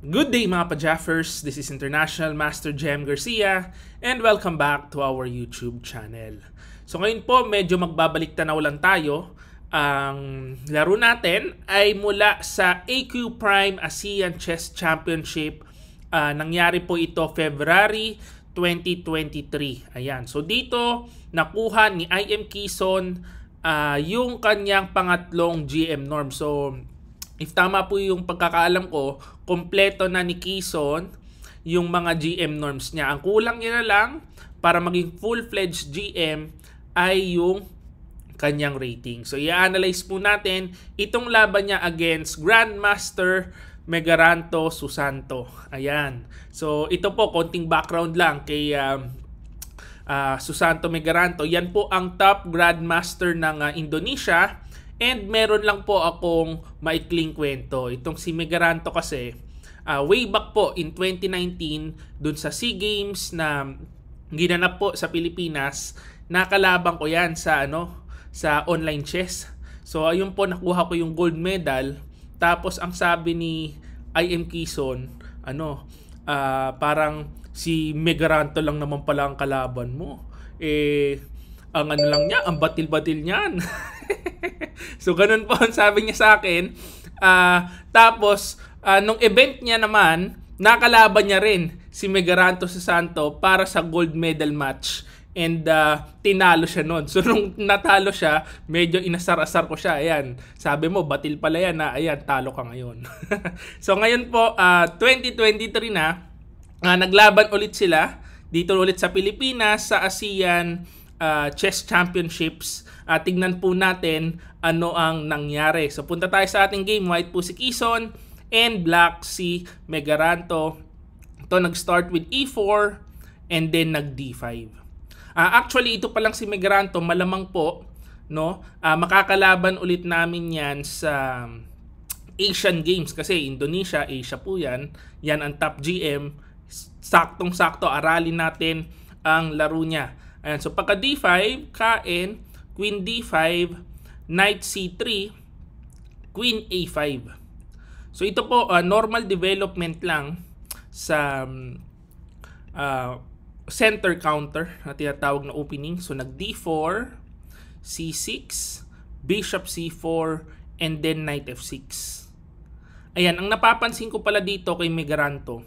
Good day mga pa-Jaffers! This is International Master Jem Garcia and welcome back to our YouTube channel. So ngayon po medyo magbabalik tanaw lang tayo. Ang laro natin ay mula sa AQ Prime ASEAN Chess Championship. Uh, nangyari po ito February 2023. Ayan. So dito nakuha ni IM Kison uh, yung kanyang pangatlong GM norm. So if tama po yung pagkakaalam ko, kompleto na ni Kison yung mga GM norms niya. Ang kulang niya na lang para maging full-fledged GM ay yung kanyang rating. So i-analyze po natin itong laban niya against Grandmaster Megaranto Susanto. Ayan. So ito po konting background lang kay um, uh, Susanto Megaranto. Yan po ang top grandmaster ng uh, Indonesia And meron lang po akong maikling kwento. Itong si Megaranto kasi, uh, way back po in 2019, dun sa SEA Games na ginanap po sa Pilipinas, nakalabang ko yan sa ano sa online chess. So ayun po nakuha ko yung gold medal. Tapos ang sabi ni IM Kison, ano, uh, parang si Megaranto lang naman pala ang kalaban mo. Eh ang ano lang niya, ang batil-batil niyan. so, ganun po ang sabi niya sa akin. Uh, tapos, uh, nung event niya naman, nakalaban niya rin si Megaranto Santo para sa gold medal match and uh, tinalo siya noon. So nung natalo siya, medyo inasar-asar ko siya. Ayan, sabi mo, batil pala yan na, ayan, talo ka ngayon. so ngayon po, uh, 2023 na, uh, naglaban ulit sila dito ulit sa Pilipinas, sa ASEAN, uh, Chess Championships. Uh, tingnan po natin ano ang nangyari. So punta tayo sa ating game. White po si Kison and Black si Megaranto. Ito nag-start with E4 and then nag D5. Uh, ah, actually ito pa lang si Megaranto malamang po no uh, makakalaban ulit namin 'yan sa Asian Games kasi Indonesia, Asia po 'yan. 'Yan ang top GM. Saktong-sakto aralin natin ang laro niya Ayan, so pagka D5, kain, Queen D5, Knight C3, Queen A5. So ito po, uh, normal development lang sa um, uh, center counter na tinatawag na opening. So nag D4, C6, Bishop C4, and then Knight F6. Ayan, ang napapansin ko pala dito kay Megaranto,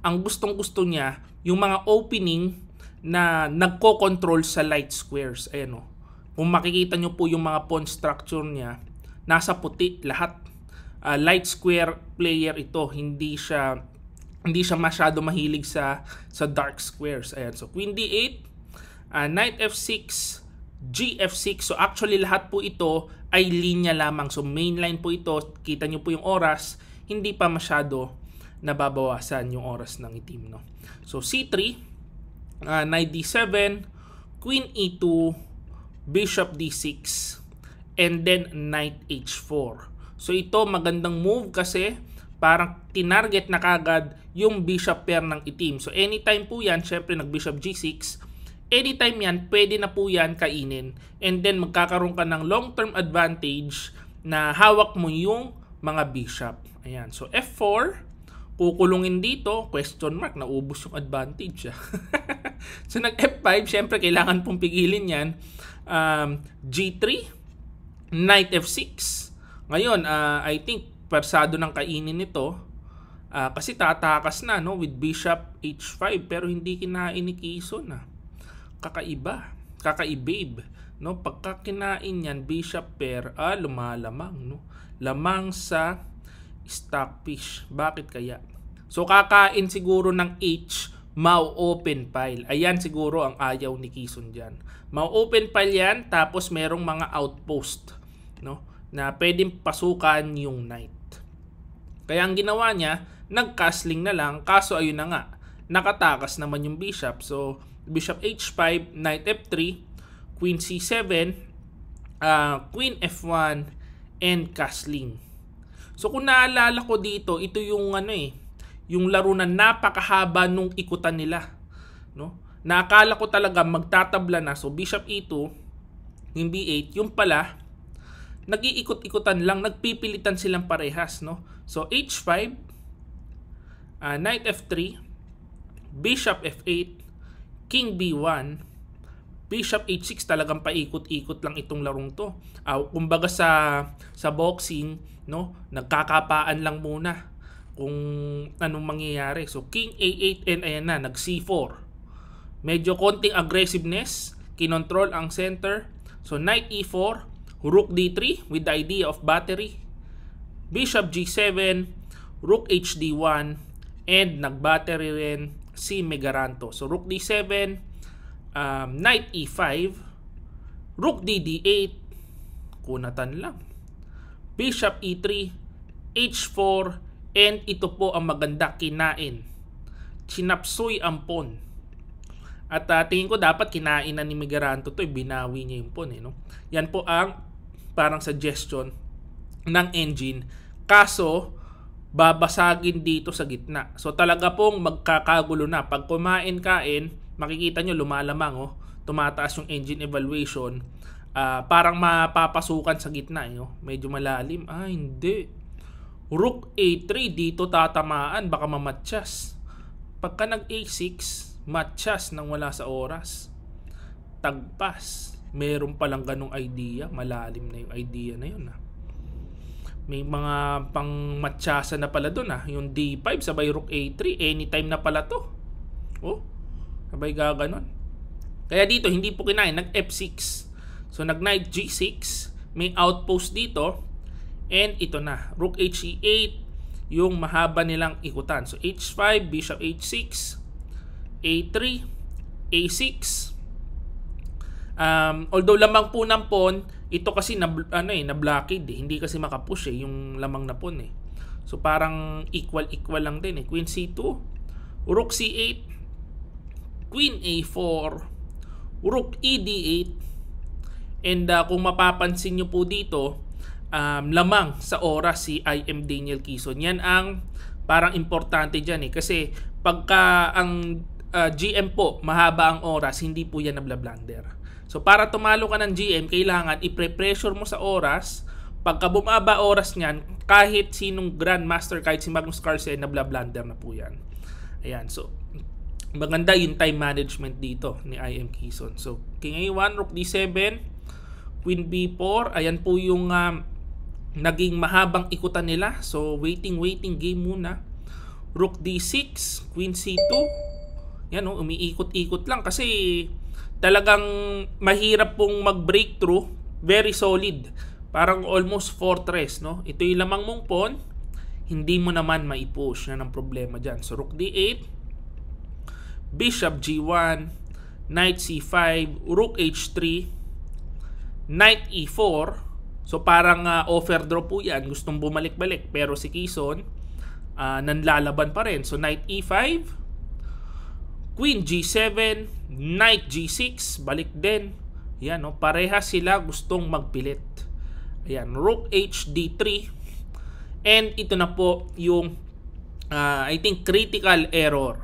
ang gustong-gusto niya, yung mga opening na nagko-control sa light squares. Ayan o. Kung makikita nyo po yung mga pawn structure niya, nasa puti lahat. Uh, light square player ito, hindi siya hindi siya masyado mahilig sa sa dark squares. Ayan, so queen d8, uh, ah, knight f6, gf6. So actually lahat po ito ay linya lamang. So main line po ito, kita nyo po yung oras, hindi pa masyado nababawasan yung oras ng itim. No? So c3, uh, knight d7, queen e2, bishop d6, and then knight h4. So ito magandang move kasi parang tinarget na kagad yung bishop pair ng itim. So anytime po yan, syempre nag-bishop g6, anytime yan, pwede na po yan kainin. And then magkakaroon ka ng long-term advantage na hawak mo yung mga bishop. Ayan, so f4, kukulungin dito, question mark, naubos yung advantage. Ah. so nag F5, syempre kailangan pong pigilin yan. Um, G3, Knight F6. Ngayon, uh, I think persado ng kainin nito. Uh, kasi tatakas na no with Bishop H5 pero hindi kinain ni Kison na. Kakaiba, kakaibabe no pagka kinain yan Bishop pair ah, lumalamang no. Lamang sa stockfish. Bakit kaya? So kakain siguro ng H mau-open file. Ayan siguro ang ayaw ni Kison diyan. Mau-open file yan, tapos merong mga outpost no, na pwedeng pasukan yung knight. Kaya ang ginawa niya, nagcastling na lang, kaso ayun na nga, nakatakas naman yung bishop. So, bishop h5, knight f3, queen c7, uh, ah, queen f1, and castling. So kung naalala ko dito, ito yung ano eh, yung laro na napakahaba nung ikutan nila, no? Naakala ko talaga magtatabla na. So bishop e2, yung b8, yung pala nag-iikot-ikutan lang, nagpipilitan silang parehas, no? So h5, uh, ah, knight f3, bishop f8, king b1, Bishop H6 talagang paikot-ikot lang itong larong to. Uh, kumbaga sa sa boxing, no, nagkakapaan lang muna kung anong mangyayari. So King A8 and ayan na, nag C4. Medyo konting aggressiveness, kinontrol ang center. So Knight E4, Rook D3 with the idea of battery. Bishop G7, Rook HD1, and nag-battery rin si Megaranto. So Rook D7, um, knight e5, rook dd8, kunatan lang. Bishop e3, h4, and ito po ang maganda kinain. Chinapsoy ang pawn. At uh, tingin ko dapat kinain na ni Migaranto to, eh, binawi niya yung pawn. Eh, no? Yan po ang parang suggestion ng engine. Kaso, babasagin dito sa gitna. So talaga pong magkakagulo na. Pag kumain-kain, makikita nyo lumalamang oh, tumataas yung engine evaluation uh, parang mapapasukan sa gitna eh, oh. medyo malalim ah hindi rook a3 dito tatamaan baka mamatyas pagka nag a6 matyas nang wala sa oras tagpas meron palang ganong idea malalim na yung idea na yun ah may mga pang matsyasa na pala doon ah. Yung D5 sabay rook A3, anytime na pala to. Oh, Sabay gaganon. Kaya dito, hindi po kinain. Nag-F6. So, nag-knight G6. May outpost dito. And ito na. Rook H8. E yung mahaba nilang ikutan. So, H5, Bishop H6, A3, A6. Um, although lamang po ng pawn, ito kasi na, ano eh, na blockade eh. Hindi kasi makapush eh, yung lamang na pawn eh. So, parang equal-equal lang din eh. Queen C2, Rook C8, queen a4, rook e d8, and uh, kung mapapansin nyo po dito, um, lamang sa oras si IM Daniel Kison. Yan ang parang importante dyan eh. Kasi pagka ang uh, ah, GM po, mahaba ang oras, hindi po yan nabla-blunder. So para tumalo ka ng GM, kailangan i-pressure mo sa oras. Pagka bumaba oras niyan, kahit sinong grandmaster, kahit si Magnus Carlsen, nabla-blunder na po yan. Ayan, so maganda yung time management dito ni IM Kison. So, King A1, Rook D7, Queen B4. Ayan po yung um, naging mahabang ikutan nila. So, waiting, waiting game muna. Rook D6, Queen C2. Yan o, oh, umiikot-ikot lang kasi talagang mahirap pong mag-breakthrough. Very solid. Parang almost fortress, no? Ito yung lamang mong pawn. Hindi mo naman maipush na ng problema dyan. So, Rook D8, bishop g1, knight c5, rook h3, knight e4. So parang uh, offer draw po yan. Gustong bumalik-balik. Pero si Kison, uh, nanlalaban pa rin. So knight e5, queen g7, knight g6, balik din. Yan, no? pareha sila gustong magpilit. Ayan, rook hd3. And ito na po yung uh, I think critical error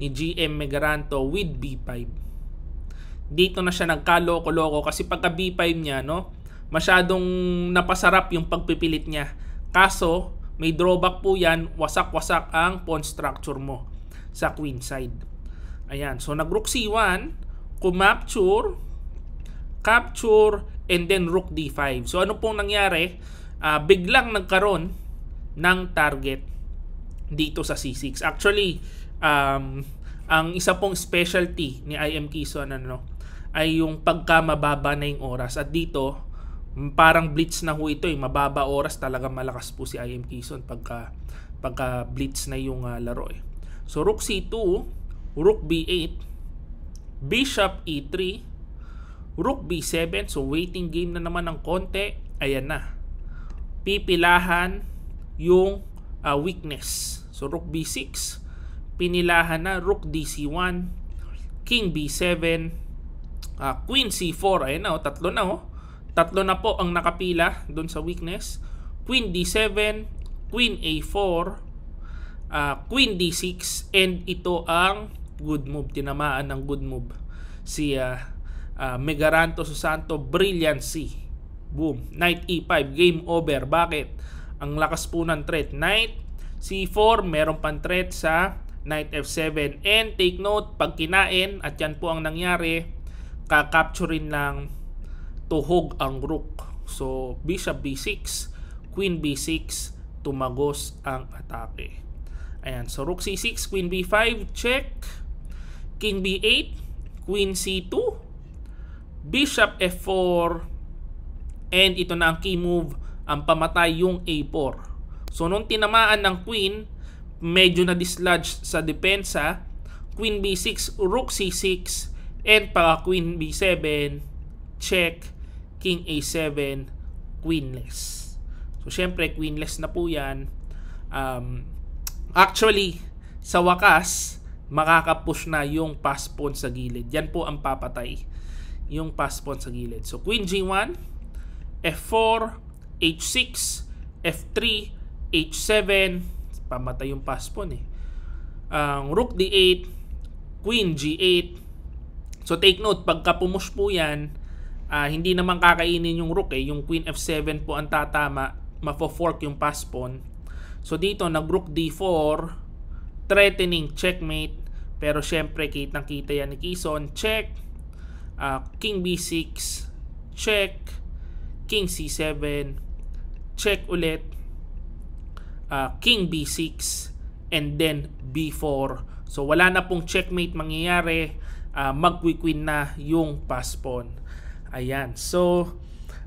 ni GM Megaranto with B5. Dito na siya nagkaloko-loko kasi pagka B5 niya, no, masyadong napasarap yung pagpipilit niya. Kaso, may drawback po yan, wasak-wasak ang pawn structure mo sa queen side. Ayan, so nag rook c1, kumapture, capture, and then rook d5. So ano pong nangyari? Uh, biglang nagkaroon ng target dito sa c6. Actually, um, ang isa pong specialty ni IM Kison ano, ay yung pagka mababa na yung oras. At dito, parang blitz na ho ito eh. Mababa oras talaga malakas po si IM Kison pagka, pagka blitz na yung uh, laro eh. So rook c2, rook b8, bishop e3, rook b7. So waiting game na naman ng konti. Ayan na. Pipilahan yung uh, weakness. So rook b6, pinilahan na rook d c 1 king b7, uh, ah, queen c4. Ayan na, oh, tatlo na. Oh. Tatlo na po ang nakapila doon sa weakness. Queen d7, queen a4, uh, ah, queen d6, and ito ang good move. Tinamaan ng good move si uh, uh, Megaranto Susanto Brilliancy. Boom. Knight e5. Game over. Bakit? Ang lakas po ng threat. Knight c4. Meron pang threat sa knight f7 and take note pag kinain at yan po ang nangyari kakapturein ng tuhog ang rook so bishop b6 queen b6 tumagos ang atake ayan so rook c6 queen b5 check king b8 queen c2 bishop f4 and ito na ang key move ang pamatay yung a4 so nung tinamaan ng queen medyo na dislodge sa depensa, queen b6, rook c6, and para queen b7, check, king a7, queenless. So syempre queenless na po 'yan. Um, actually sa wakas makakapush na yung pass pawn sa gilid. Yan po ang papatay. Yung pass pawn sa gilid. So queen g1, f4, h6, f3, h7, pamatay yung paspon eh. Ang um, rook d8, queen g8. So take note, pagka pumush po yan, uh, hindi naman kakainin yung rook eh. Yung queen f7 po ang tatama, mafo-fork yung paspon. So dito, nag-rook d4, threatening checkmate. Pero syempre, kitang-kita yan ni Kison. Check, uh, king b6, check, king c7, check ulit uh, king b6 and then b4. So wala na pong checkmate mangyayari, uh, ah, magqui-queen na yung pass pawn. Ayan. So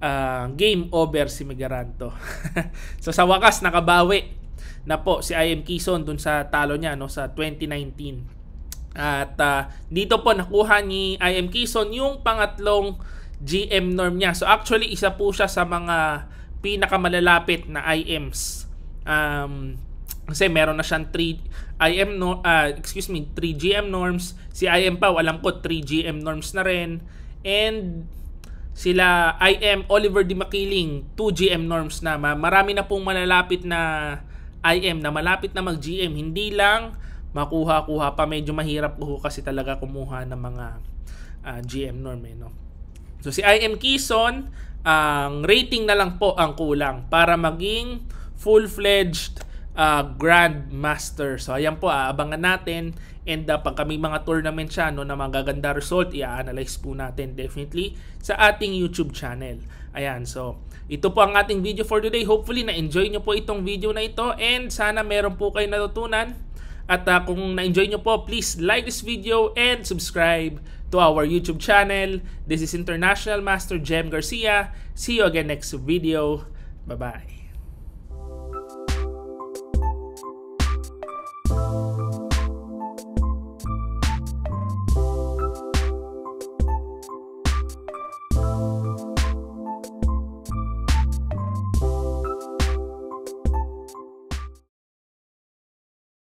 uh, game over si Megaranto. so sa wakas nakabawi na po si IM Kison dun sa talo niya no sa 2019. At uh, dito po nakuha ni IM Kison yung pangatlong GM norm niya. So actually isa po siya sa mga pinakamalalapit na IMs um, kasi meron na siyang 3 IM no uh, excuse me 3 GM norms si IM pa alam ko 3 GM norms na rin and sila IM Oliver D Makiling 2 GM norms na marami na pong malalapit na IM na malapit na mag GM hindi lang makuha-kuha pa medyo mahirap po kasi talaga kumuha ng mga uh, ah, GM norm eh, no so si IM Kison ang rating na lang po ang kulang para maging full-fledged uh, ah, Grand So ayan po, aabangan natin. And uh, pag kami mga tournament siya no, na magaganda result, i-analyze po natin definitely sa ating YouTube channel. Ayan, so ito po ang ating video for today. Hopefully na-enjoy nyo po itong video na ito and sana meron po kayo natutunan. At uh, kung na-enjoy nyo po, please like this video and subscribe to our YouTube channel. This is International Master Jem Garcia. See you again next video. Bye-bye.